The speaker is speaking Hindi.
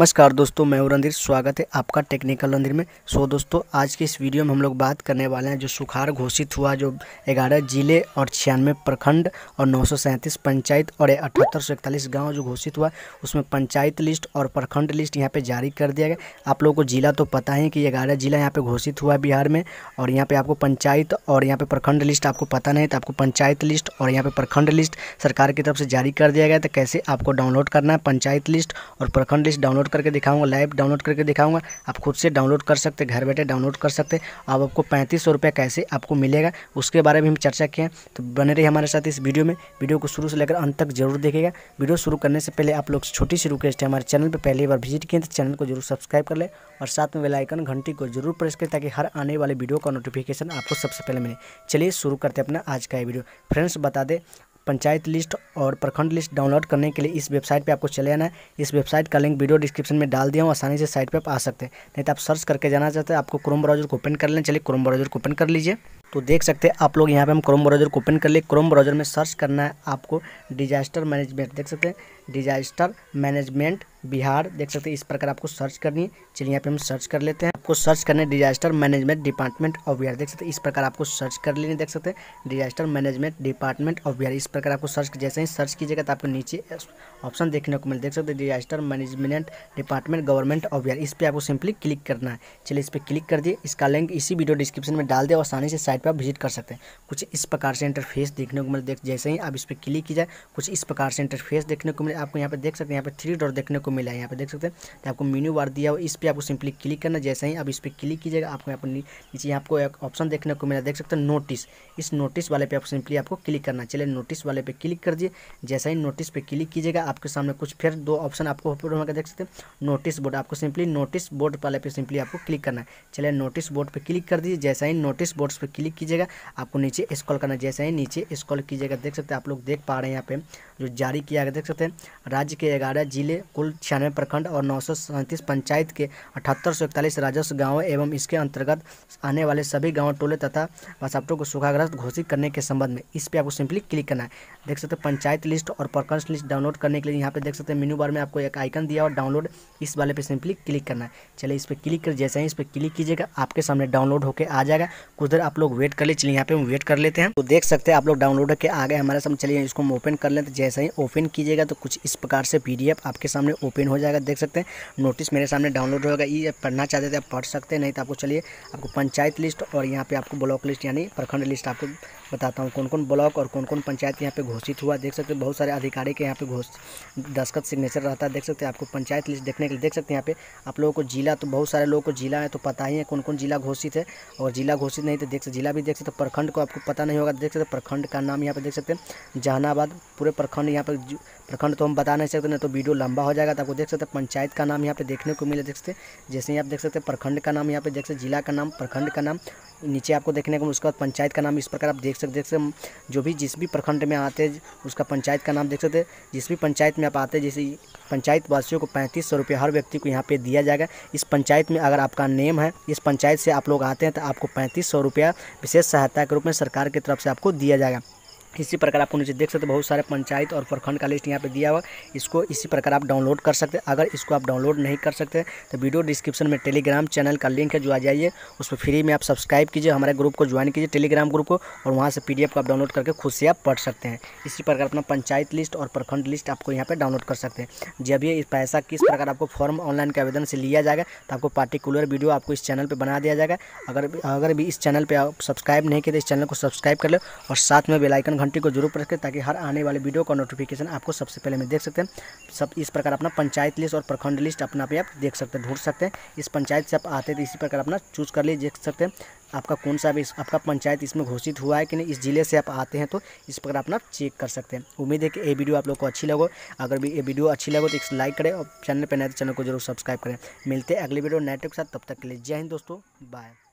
नमस्कार दोस्तों मैं हूं रंधीर स्वागत है आपका टेक्निकल रंधीर में सो दोस्तों आज की इस वीडियो में हम लोग बात करने वाले हैं जो सुखार घोषित हुआ जो 11 जिले और छियानवे प्रखंड और नौ पंचायत और अठहत्तर सौ इकतालीस गाँव जो घोषित हुआ उसमें पंचायत लिस्ट और प्रखंड लिस्ट यहाँ पर जारी कर दिया गया आप लोगों को जिला तो पता ही कि ग्यारह जिला यहाँ पर घोषित हुआ बिहार में और यहाँ पर आपको पंचायत और यहाँ पर प्रखंड लिस्ट आपको पता नहीं तो आपको पंचायत लिस्ट और यहाँ पर प्रखंड लिस्ट सरकार की तरफ से जारी कर दिया गया तो कैसे आपको डाउनलोड करना है पंचायत लिस्ट और प्रखंड लिस्ट डाउनलोड डाउनलोड करके दिखाऊंगा लाइव डाउनलोड करके दिखाऊंगा आप खुद से डाउनलोड कर सकते घर बैठे डाउनलोड कर सकते अब आपको पैंतीस सौ रुपये कैसे आपको मिलेगा उसके बारे में हम चर्चा किए हैं तो बने रही हमारे साथ इस वीडियो में वीडियो को शुरू से लेकर अंत तक जरूर देखेगा वीडियो शुरू करने से पहले आप लोग छोटी सी रिक्वेस्ट है हमारे चैनल पर पहली बार विजिट किए तो चैनल को जरूर सब्सक्राइब कर लें और साथ में वेलाइकन घंटी को जरूर प्रेस करें ताकि हर आने वाले वीडियो का नोटिफिकेशन आपको सबसे पहले मिले चलिए शुरू करते हैं अपना आज का ये वीडियो फ्रेंड्स बता दें पंचायत लिस्ट और प्रखंड लिस्ट डाउनलोड करने के लिए इस वेबसाइट पे आपको चले आना है इस वेबसाइट का लिंक वीडियो डिस्क्रिप्शन में डाल दिया हूँ आसानी से साइट पे आप आ सकते हैं नहीं तो आप सर्च करके जाना चाहते हैं आपको क्रोम ब्राउजर को ओपन कर लेना चलिए क्रोम ब्राउजर को ओपन कर लीजिए तो देख सकते हैं आप लोग यहाँ पे हम क्रोम ब्राउज़र को ओपन कर लिए क्रोम ब्राउज़र में सर्च करना है आपको डिजास्टर मैनेजमेंट देख सकते हैं डिजास्टर मैनेजमेंट बिहार देख सकते हैं इस प्रकार आपको सर्च करनी है चलिए यहाँ पे हम सर्च कर लेते हैं आपको सर्च करने disaster management department of Bihar देख सकते हैं इस प्रकार आपको सर्च कर लेने देख सकते हैं disaster management department of Bihar इस प्रकार आपको सर्च जैसे ही सर्च कीजिएगा तो आपको नीचे ऑप्शन देखने को मिले देख सकते हैं disaster management department government of Bihar इस पर आपको सिंपली क्लिक करना है चलिए इस पर क्लिक कर दिए इसका लिंक इसी वीडियो डिस्क्रिप्शन में डाल दे और आसानी से साइड साइट पर आप विजिट कर सकते हैं कुछ इस प्रकार से इंटरफेस देखने को मिले देख जैसे ही आप इस पर क्लिक की जाए कुछ इस प्रकार से इंटरफेस देखने को मिले आपको यहाँ पर देख सकते हैं यहाँ पर थ्री डॉट देखने को मिला है यहाँ पर देख सकते हैं आपको मीन्यू बार दिया हुआ इस पर आपको सिंपली क्लिक करना जैसे ही आप इस पर क्लिक कीजिएगा आपको यहाँ पर नीचे आपको एक ऑप्शन देखने को मिला देख सकते हैं नोटिस इस नोटिस वाले पर आप सिंपली आपको क्लिक करना चले नोटिस वाले पर क्लिक कर दिए जैसे ही नोटिस पर क्लिक कीजिएगा आपके सामने कुछ फिर दो ऑप्शन आपको होगा देख सकते हैं नोटिस बोर्ड आपको सिंपली नोटिस बोर्ड वाले पर सिंपली आपको क्लिक करना है चले नोटिस बोर्ड पर क्लिक कर दीजिए जैसा ही नोटिस बोर्ड पर क्लिक क्लिक कीजिएगा आपको नीचे स्कॉल करना जैसे ही नीचे स्कॉल कीजिएगा देख सकते हैं आप लोग देख पा रहे हैं यहाँ पे जो जारी किया गया देख सकते हैं राज्य के ग्यारह जिले कुल छियानवे प्रखंड और नौ पंचायत के अठहत्तर राजस्व गाँव एवं इसके अंतर्गत आने वाले सभी गाँव टोले तथा वसाप्टों को सुखाग्रस्त घोषित करने के संबंध में इस पर आपको सिंपली क्लिक करना है देख सकते हैं पंचायत लिस्ट और प्रखंड लिस्ट डाउनलोड करने के लिए यहाँ पे देख सकते हैं मेनू बार में आपको एक आइकन दिया और डाउनलोड इस वाले पे सिंपली क्लिक करना है चलिए इस पर क्लिक कर जैसे ही इस पर क्लिक कीजिएगा आपके सामने डाउनलोड होकर आ जाएगा कुछ देर आप लोग वेट कर ले चलिए यहाँ पे हम वेट कर लेते हैं तो देख सकते हैं आप लोग डाउनलोड के आ गए हमारे सामने चलिए इसको हम ओपन कर लेते हैं जैसे ही ओपन कीजिएगा तो कुछ इस प्रकार से पी आपके सामने ओपन हो जाएगा देख सकते हैं नोटिस मेरे सामने डाउनलोड होगा ये पढ़ना चाहते थे आप पढ़ सकते हैं नहीं तो आपको चलिए आपको पंचायत लिस्ट और यहाँ पे आपको ब्लॉक लिस्ट यानी प्रखंड लिस्ट आपको बताता हूँ कौन कौन ब्लॉक और कौन कौन पंचायत यहाँ पे घोषित हुआ देख सकते हैं बहुत सारे अधिकारी के यहाँ पे घोष दस्खत सिग्नेचर रहता है देख सकते हैं आपको पंचायत लिस्ट देखने के लिए देख सकते हैं यहाँ पे आप लोगों को जिला तो बहुत सारे लोगों को जिला है तो पता ही है कौन कौन जिला घोषित है और जिला घोषित नहीं तो देख सकते जिला जिला भी देख सकते हैं प्रखंड को आपको पता नहीं होगा देख सकते हो प्रखंड का नाम यहाँ पर देख सकते हैं जहानाबाद पूरे प्रखंड यहाँ पर प्रखंड तो हम बता नहीं सकते ना तो वीडियो लंबा हो जाएगा तो आपको देख सकते हैं पंचायत का नाम यहाँ पर देखने को मिले देख सकते जैसे ही आप देख सकते हैं प्रखंड का नाम यहाँ पर देख सकते जिला का नाम प्रखंड का नाम नीचे आपको देखने को उसके बाद पंचायत का नाम इस प्रकार आप देख सकते देख सकते जो भी जिस भी प्रखंड में आते हैं उसका पंचायत का नाम देख सकते जिस भी पंचायत में आप आते हैं जैसे पंचायत वासियों को पैंतीस सौ रुपये हर व्यक्ति को यहाँ पे दिया जाएगा इस पंचायत में अगर आपका नेम है इस पंचायत से आप लोग आते हैं तो आपको पैंतीस सौ रुपया विशेष सहायता के रूप में सरकार की तरफ से आपको दिया जाएगा इसी प्रकार आपको नीचे देख सकते हैं बहुत सारे पंचायत और प्रखंड का लिस्ट यहाँ पे दिया हुआ इसको इसी प्रकार आप डाउनलोड कर सकते हैं अगर इसको आप डाउनलोड नहीं कर सकते तो वीडियो डिस्क्रिप्शन में टेलीग्राम चैनल का लिंक है जो आ जाइए उस पर फ्री में आप सब्सक्राइब कीजिए हमारे ग्रुप को ज्वाइन कीजिए टेलीग्राम ग्रुप को और वहाँ से पी को आप डाउनलोड करके खुद से आप पढ़ सकते हैं इसी प्रकार अपना पंचायत लिस्ट और प्रखंड लिस्ट आपको यहाँ पर डाउनलोड कर सकते हैं जब ये पैसा किस प्रकार आपको फॉर्म ऑनलाइन के आवेदन से लिया जाएगा तो आपको पार्टिकुलर वीडियो आपको इस चैनल पर बना दिया जाएगा अगर अगर भी इस चैनल पर आप सब्सक्राइब नहीं किए तो इस चैनल को सब्सक्राइब कर लो और साथ में बेलाइकन घंटा घंटी को जरूर प्रेस करें ताकि हर आने वाले वीडियो का नोटिफिकेशन आपको सबसे पहले में देख सकते हैं सब इस प्रकार अपना पंचायत लिस्ट और प्रखंड लिस्ट अपना पे आप देख सकते हैं ढूंढ सकते हैं इस पंचायत से आप आते हैं तो इसी प्रकार अपना चूज कर लिए देख सकते हैं आपका कौन सा भी आपका पंचायत इसमें घोषित हुआ है कि नहीं इस ज़िले से आप आते हैं तो इस प्रकार अपना चेक कर सकते हैं उम्मीद है कि ये वीडियो आप लोग को अच्छी लगो अगर भी ये वीडियो अच्छी लगो तो इस लाइक करें और चैनल पर नए तो चैनल को जरूर सब्सक्राइब करें मिलते हैं अगले वीडियो नेटवर्क के साथ तब तक के लिए जय हिंद दोस्तों बाय